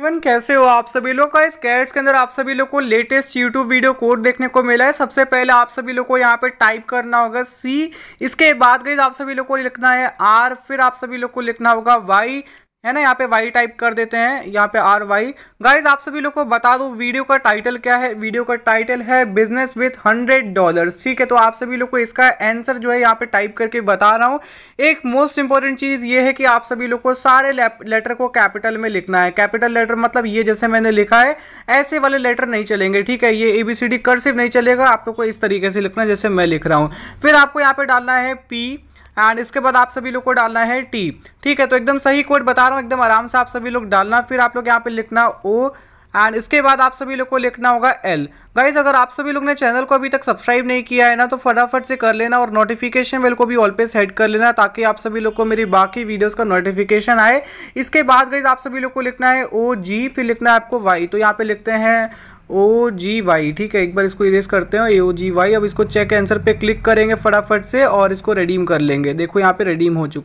even कैसे हो आप सभी लोग का इस कैट्स के अंदर आप सभी लोग को लेटेस्ट यूट्यूब वीडियो कोड देखने को मिला है सबसे पहले आप सभी लोग को यहाँ पे टाइप करना होगा सी इसके बाद गई आप सभी लोग को लिखना है आर फिर आप सभी लोग को लिखना होगा वाई है ना यहाँ पे वाई टाइप कर देते हैं यहाँ पे आर वाई गाइज आप सभी लोग को बता दो वीडियो का टाइटल क्या है वीडियो का टाइटल है बिजनेस विथ हंड्रेड डॉलर ठीक है तो आप सभी लोग को इसका आंसर जो है यहाँ पे टाइप करके बता रहा हूँ एक मोस्ट इंपॉर्टेंट चीज़ ये है कि आप सभी लोग को सारे लेटर को कैपिटल में लिखना है कैपिटल लेटर मतलब ये जैसे मैंने लिखा है ऐसे वाले लेटर नहीं चलेंगे ठीक है ये A B C D cursive नहीं चलेगा आप लोग को इस तरीके से लिखना जैसे मैं लिख रहा हूँ फिर आपको यहाँ पे डालना है पी एंड इसके बाद आप सभी लोग को डालना है टी ठीक है तो एकदम सही कोड बता रहा हूँ एकदम आराम से आप सभी लोग डालना फिर आप लोग यहाँ पे लिखना ओ एंड इसके बाद आप सभी लोग को लिखना होगा एल गाइज अगर आप सभी लोग ने चैनल को अभी तक सब्सक्राइब नहीं किया है ना तो फटाफट से कर लेना और नोटिफिकेशन बेल को भी ऑल पे सेट कर लेना ताकि आप सभी लोग को मेरी बाकी वीडियोस का नोटिफिकेशन आए इसके बाद गाइज आप सभी लोग को लिखना है ओ जी फिर लिखना है आपको वाई तो यहाँ पे लिखते हैं ओ जी वाई ठीक है एक बार इसको इरेज करते हैं ए ओ जी वाई अब इसको चेक आंसर पे क्लिक करेंगे फटाफट से और इसको रिडीम कर लेंगे देखो यहाँ पे रिडीम हो चुका